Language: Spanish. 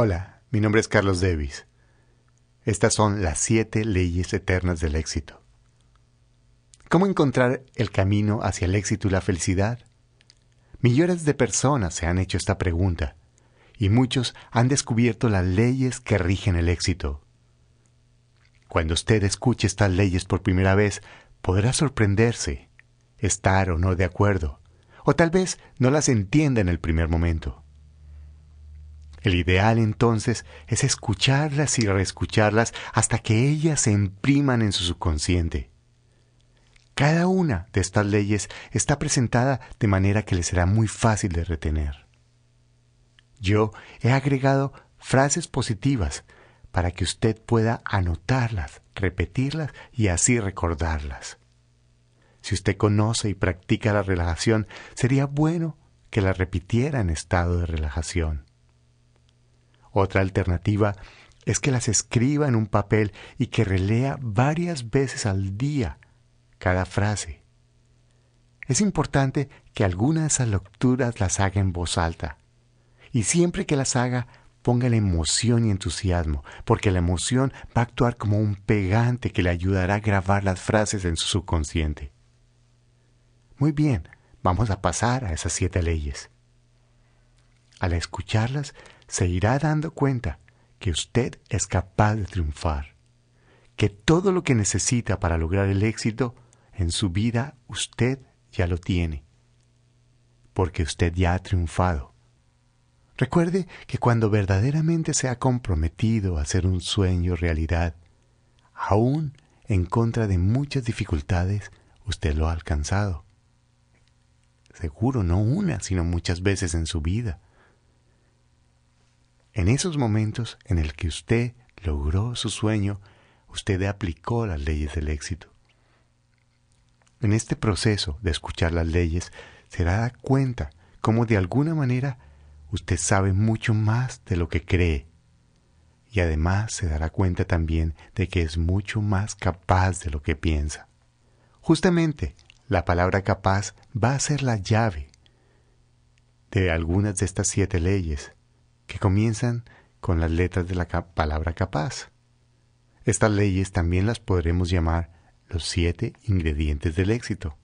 Hola, mi nombre es Carlos Davis. Estas son las siete leyes eternas del éxito. ¿Cómo encontrar el camino hacia el éxito y la felicidad? Millones de personas se han hecho esta pregunta y muchos han descubierto las leyes que rigen el éxito. Cuando usted escuche estas leyes por primera vez, podrá sorprenderse, estar o no de acuerdo, o tal vez no las entienda en el primer momento. El ideal entonces es escucharlas y reescucharlas hasta que ellas se impriman en su subconsciente. Cada una de estas leyes está presentada de manera que le será muy fácil de retener. Yo he agregado frases positivas para que usted pueda anotarlas, repetirlas y así recordarlas. Si usted conoce y practica la relajación, sería bueno que la repitiera en estado de relajación. Otra alternativa es que las escriba en un papel y que relea varias veces al día cada frase. Es importante que algunas de esas lecturas las haga en voz alta. Y siempre que las haga, la emoción y entusiasmo, porque la emoción va a actuar como un pegante que le ayudará a grabar las frases en su subconsciente. Muy bien, vamos a pasar a esas siete leyes. Al escucharlas, se irá dando cuenta que usted es capaz de triunfar, que todo lo que necesita para lograr el éxito en su vida usted ya lo tiene, porque usted ya ha triunfado. Recuerde que cuando verdaderamente se ha comprometido a hacer un sueño realidad, aún en contra de muchas dificultades, usted lo ha alcanzado. Seguro no una, sino muchas veces en su vida. En esos momentos en el que usted logró su sueño, usted aplicó las leyes del éxito. En este proceso de escuchar las leyes, se da cuenta como de alguna manera usted sabe mucho más de lo que cree. Y además se dará cuenta también de que es mucho más capaz de lo que piensa. Justamente, la palabra capaz va a ser la llave de algunas de estas siete leyes que comienzan con las letras de la palabra capaz. Estas leyes también las podremos llamar los siete ingredientes del éxito.